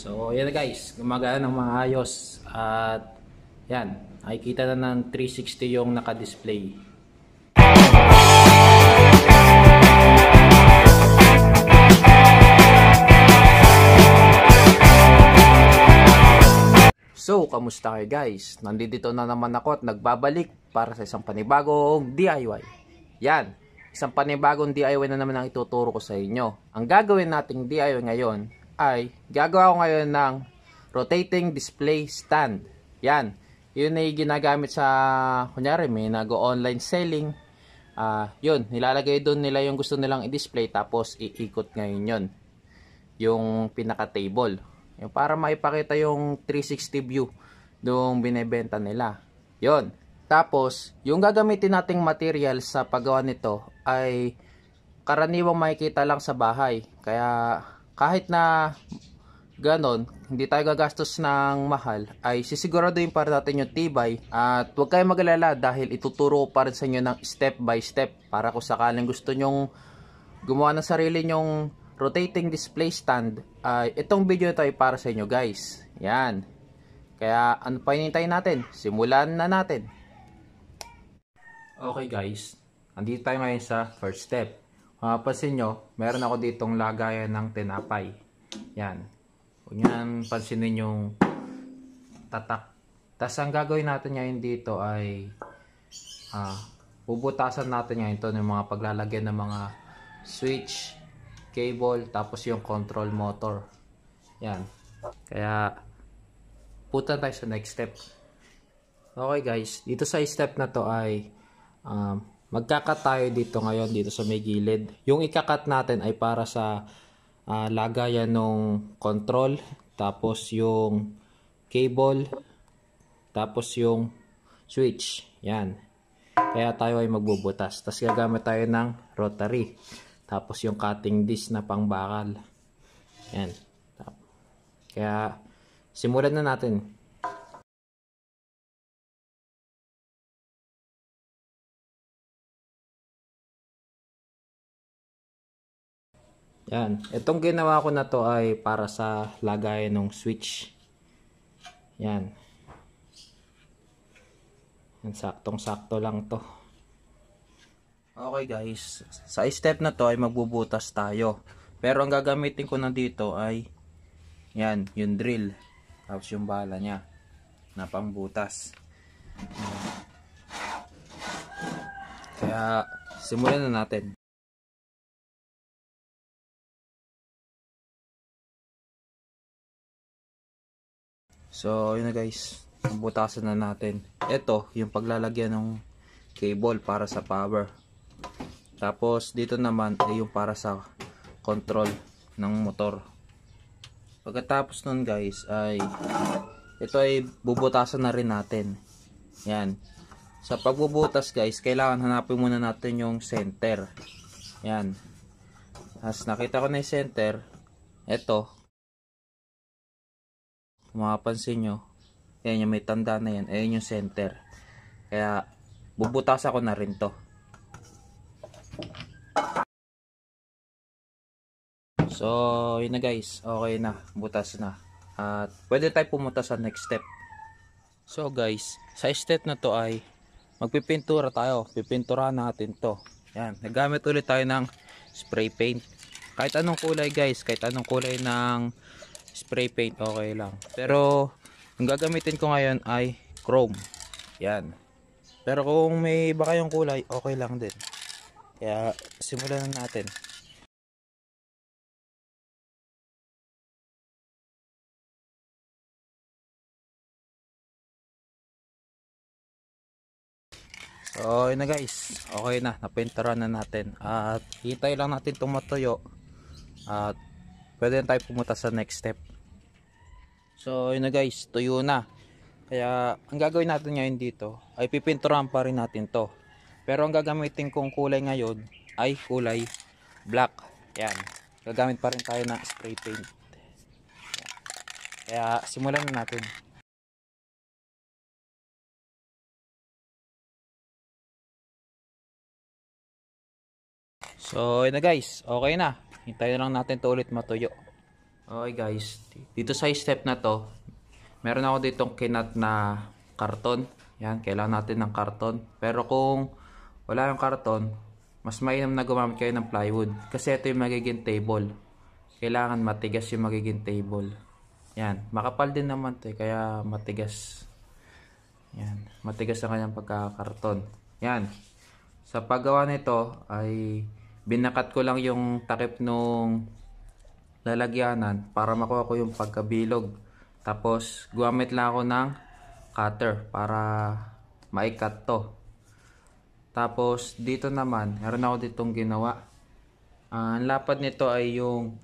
So, yan guys, gumagana ng mga ayos at yan, ay kita na ng 360 yung naka-display. So, kamusta kayo guys? Nandito na naman ako at nagbabalik para sa isang panibagong DIY. Yan, isang panibagong DIY na naman ang ituturo ko sa inyo. Ang gagawin nating DIY ngayon ay gagawa ko ngayon ng rotating display stand. Yan. Yun ay ginagamit sa, kunyari may nag-online selling. Uh, yun, nilalagay doon nila yung gusto nilang i-display tapos iikot ngayon yun. Yung pinaka-table. Yung para maipakita yung 360 view nung binebenta nila. Yun. Tapos, yung gagamitin nating material sa paggawa nito ay karaniwang makikita lang sa bahay. Kaya kahit na ganon, hindi tayo gagastos ng mahal, ay sisiguraduhin para natin yung tibay at huwag kayong magalala dahil ituturo pa rin sa inyo ng step by step para kung sakaling gusto nyong gumawa ng sarili nyong rotating display stand, ay itong video na ay para sa inyo guys. Yan. Kaya ano pa hinintay natin? Simulan na natin. Okay guys, andito tayo ngayon sa first step mapapansin ah, uh, nyo, meron ako ditong lagayan ng tinapay. Yan. Huwag nyo pansinin yung tatak. Tapos ang gagawin natin ngayon dito ay uh, bubutasan natin ngayon ito ng mga paglalagyan ng mga switch, cable, tapos yung control motor. Yan. Kaya puta tayo sa next step. Okay guys, dito sa step na to ay um, Magkakat tayo dito ngayon dito sa may gilid. Yung ikakat natin ay para sa uh, lagayan ng control, tapos yung cable, tapos yung switch. Yan. Kaya tayo ay magbubutas. Tapos gagamit tayo ng rotary. Tapos yung cutting disc na pangbakal. Yan. Kaya simulan na natin. Yan. Itong ginawa ko na to ay para sa lagay ng switch. Yan. Yan saktong-sakto lang to. Okay guys. Sa step na to ay magbubutas tayo. Pero ang gagamitin ko na dito ay yan, yung drill. Tapos yung bala niya na pangbutas. Kaya simulan na natin. So, yun na guys. Butasan na natin. Ito, yung paglalagyan ng cable para sa power. Tapos, dito naman ay yung para sa control ng motor. Pagkatapos nun guys, ay ito ay bubutasan na rin natin. Yan. Sa pagbubutas guys, kailangan hanapin muna natin yung center. Yan. As nakita ko na yung center, ito, kung makapansin nyo yan yung may tanda na yan ayan yung center kaya bubutas ako na rin to so yun na guys okay na butas na at pwede tayo pumunta sa next step so guys sa step na to ay magpipintura tayo pipintura natin to yan nagamit ulit tayo ng spray paint kahit anong kulay guys kahit anong kulay ng spray paint okay lang pero ang gagamitin ko ngayon ay chrome yan pero kung may iba kayong kulay okay lang din kaya simulan na natin So, yun na guys. Okay na. Napintaran na natin. At hintay lang natin tumatuyo. At pwede na tayo pumunta sa next step. So, yun na guys, tuyo na. Kaya, ang gagawin natin ngayon dito, ay pipinturahan pa rin natin to. Pero ang gagamitin kong kulay ngayon, ay kulay black. Yan. Gagamit pa rin tayo ng spray paint. Kaya, simulan na natin. So, yun na guys. Okay na. Hintayin na lang natin ito ulit matuyo. Okay guys, dito sa step na to, meron ako ditong kinat na karton. Yan, kailangan natin ng karton. Pero kung wala yung karton, mas mainam na gumamit kayo ng plywood. Kasi ito yung magiging table. Kailangan matigas yung magiging table. Yan, makapal din naman to eh, kaya matigas. Yan, matigas ang kanyang pagkakarton. Yan, sa paggawa nito ay binakat ko lang yung takip nung lalagyanan para makuha ko yung pagkabilog. Tapos gumamit lang ako ng cutter para maikat to. Tapos dito naman, meron ako ditong ginawa. Uh, ang lapad nito ay yung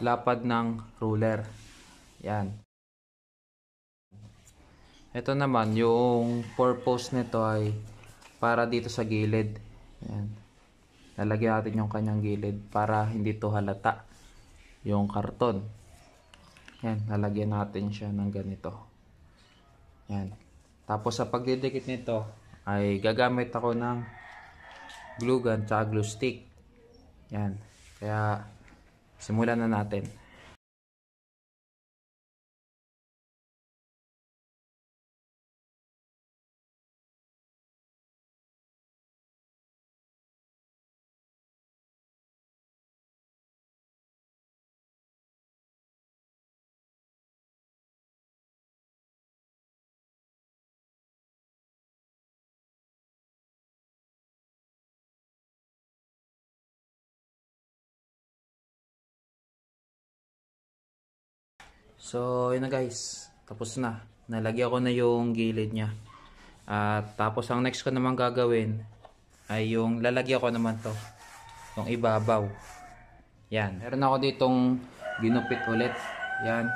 lapad ng ruler. Yan. Ito naman, yung purpose nito ay para dito sa gilid. Yan. Lalagyan natin yung kanyang gilid para hindi to halata yung karton. Yan, lalagyan natin siya ng ganito. Yan. Tapos sa pagdidikit nito ay gagamit ako ng glue gun at glue stick. Yan. Kaya simulan na natin. So, yun na guys. Tapos na. Nalagyan ko na yung gilid niya. At tapos ang next ko naman gagawin ay yung lalagyan ko naman to. Yung ibabaw. Yan. Meron ako ditong ginupit ulit. Yan.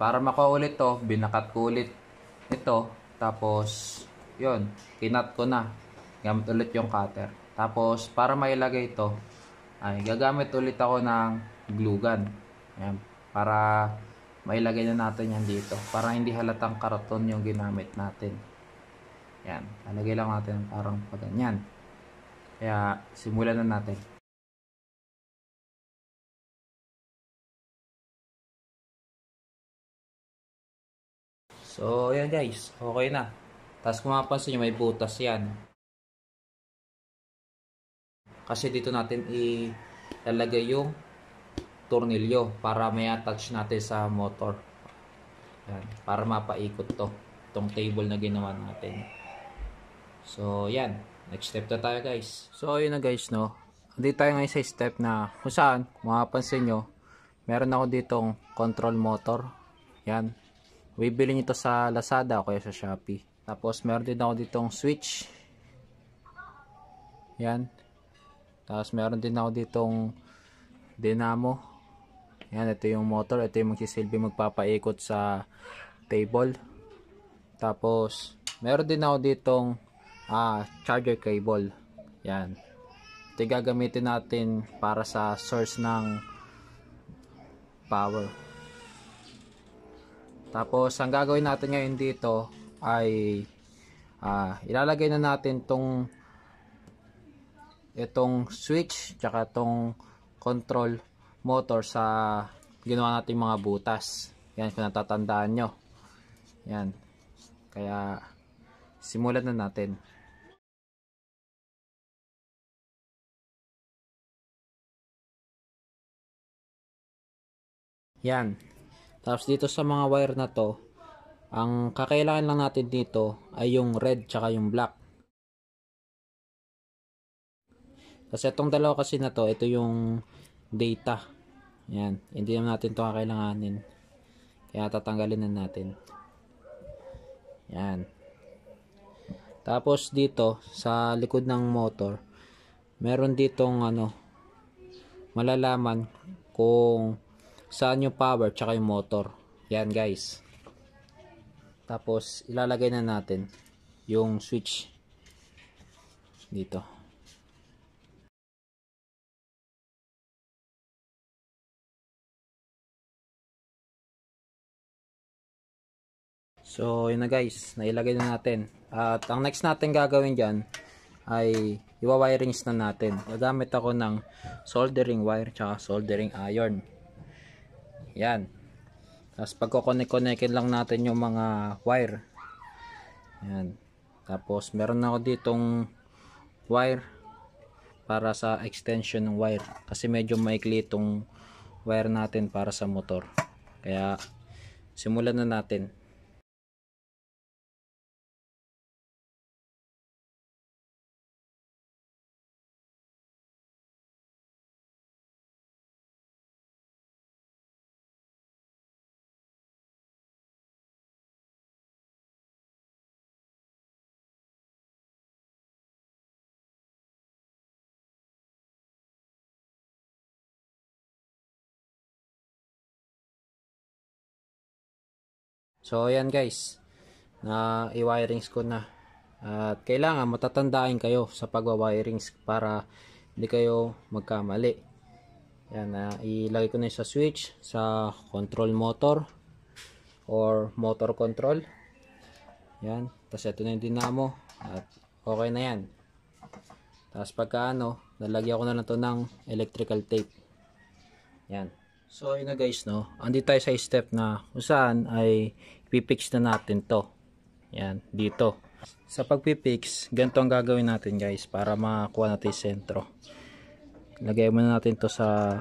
Para makuha ulit to, binakat ko ulit ito. Tapos, yun. Kinat ko na. Gamit ulit yung cutter. Tapos, para mailagay ito, ay gagamit ulit ako ng glue gun. Yan. Para mailagay na natin yan dito para hindi halatang karton yung ginamit natin yan lalagay lang natin parang pa ganyan kaya simulan na natin So, yan guys. Okay na. Tapos kung mapansin may butas yan. Kasi dito natin ilalagay yung tornilyo para may attach natin sa motor. Yan, para mapaikot to. tong table na ginawa natin. So, yan. Next step na tayo guys. So, ayun na guys no. Dito tayo ngayon sa step na kung saan, mapapansin nyo, meron ako ditong control motor. Yan. Bibili nyo to sa Lazada o kaya sa Shopee. Tapos, meron din ako ditong switch. Yan. Tapos, meron din ako ditong dinamo yan, ito yung motor. Ito yung magsisilbi magpapaikot sa table. Tapos, meron din ako ditong ah, charger cable. Yan. Ito gagamitin natin para sa source ng power. Tapos, ang gagawin natin ngayon dito ay ah, ilalagay na natin tong itong switch tsaka tong control motor sa ginawa natin mga butas yan kung natatandaan nyo yan kaya simulan na natin yan tapos dito sa mga wire na to ang kakailangan lang natin dito ay yung red tsaka yung black kasi itong dalawa kasi na to ito yung data. Ayan. Hindi naman natin ito kakailanganin. Kaya tatanggalin na natin. Ayan. Tapos dito, sa likod ng motor, meron ditong ano, malalaman kung saan yung power tsaka yung motor. Yan guys. Tapos ilalagay na natin yung switch dito. So, yun na guys. Nailagay na natin. At ang next natin gagawin dyan ay iwa-wirings na natin. Nagamit ako ng soldering wire tsaka soldering iron. Yan. Tapos pagkoconnect-connectin lang natin yung mga wire. Yan. Tapos meron ako ditong wire para sa extension ng wire. Kasi medyo maikli itong wire natin para sa motor. Kaya simulan na natin. So ayan guys, na i-wirings ko na. At kailangan matatandaan kayo sa pagwa-wirings para hindi kayo magkamali. Yan, na ah, ilagay ko na sa switch, sa control motor or motor control. Yan, tapos ito na yung dynamo at okay na yan. Tapos pagkaano, nalagyan ko na lang to ng electrical tape. Yan. So ayun na guys no, andito tayo sa step na kung saan ay ipipix na natin to. Yan, dito. Sa pagpipix, ganito ang gagawin natin guys para makuha natin yung sentro. Lagay muna natin to sa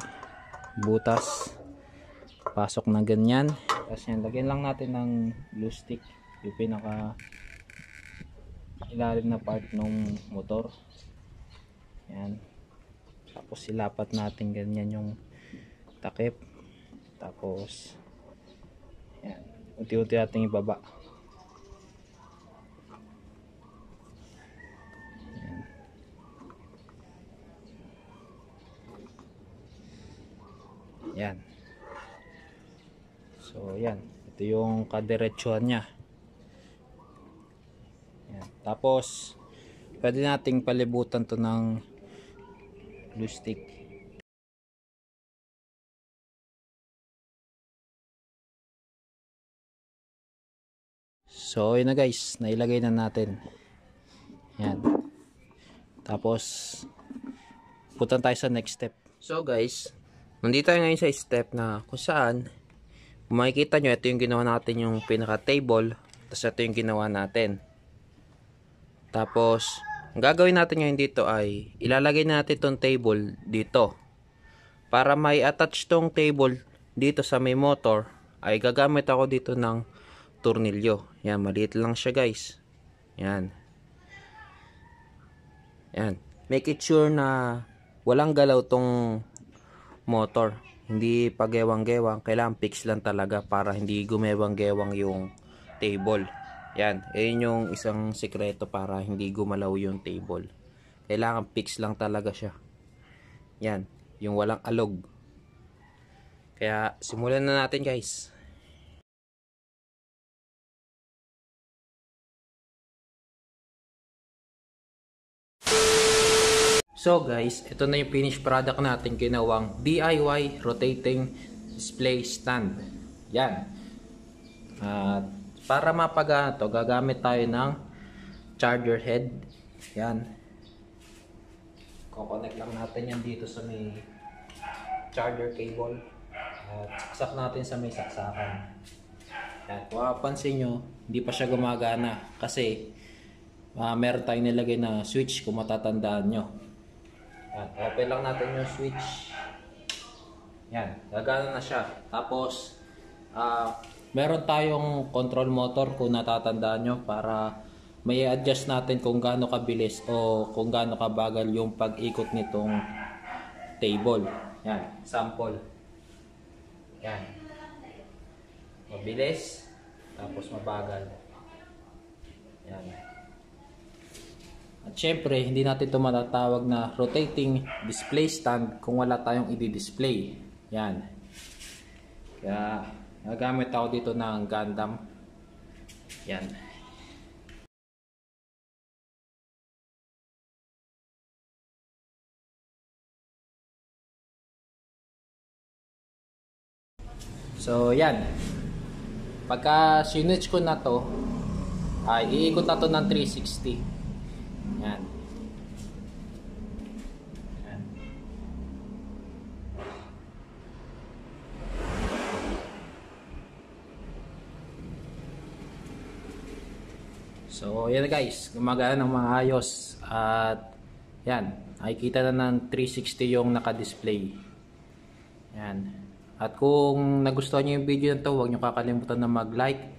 butas. Pasok na ganyan. Tapos yan, lagyan lang natin ng glue stick. Yung pinaka ilalim na part ng motor. Yan. Tapos ilapat natin ganyan yung takip tapos yan unti-unti natin ibaba yan. so yan ito yung kaderetsuhan nya yan. tapos pwede nating palibutan to ng glue stick So, ayun na guys. Nailagay na natin. Yan. Tapos, putan tayo sa next step. So guys, nandito tayo ngayon sa step na kung saan, kung makikita nyo, ito yung ginawa natin yung pinaka-table. Tapos ito yung ginawa natin. Tapos, ang gagawin natin ngayon dito ay, ilalagay natin itong table dito. Para may attach tong table dito sa may motor, ay gagamit ako dito ng tornilyo. Yan, maliit lang siya guys. Yan. Yan. Make it sure na walang galaw tong motor. Hindi pagewang-gewang. Kailangan fix lang talaga para hindi gumewang-gewang yung table. Yan. Yan yung isang sikreto para hindi gumalaw yung table. Kailangan fix lang talaga siya. Yan. Yung walang alog. Kaya simulan na natin guys. So guys, ito na yung finished product natin ginawang DIY rotating display stand. Yan. At para mapagana to, gagamit tayo ng charger head. Yan. Kukonek lang natin yan dito sa may charger cable. At saksak natin sa may saksakan. Yan. Kung mapansin nyo, hindi pa siya gumagana kasi uh, meron tayong nilagay na switch kung matatandaan nyo. Yan, open lang natin yung switch. Yan, gagana na siya. Tapos, uh, meron tayong control motor kung natatandaan nyo para may adjust natin kung gaano kabilis o kung gaano kabagal yung pag-ikot nitong table. Yan, sample. Yan. Mabilis, tapos mabagal. Yan. At syempre, hindi natin ito matatawag na rotating display stand kung wala tayong i-display. Yan. Kaya, nagamit ako dito ng Gundam. Yan. So, yan. Pagka sinwitch ko na to, ay iikot na to ng 360. Yan. So, yan guys. Gumagana ng maayos. At, yan. Nakikita na ng 360 yung naka-display. Yan. At kung nagustuhan niyo yung video na to, huwag niyo kakalimutan na mag-like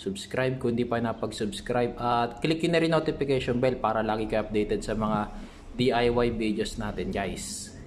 subscribe kung hindi pa napag-subscribe at click yun na rin notification bell para lagi ka updated sa mga DIY videos natin guys.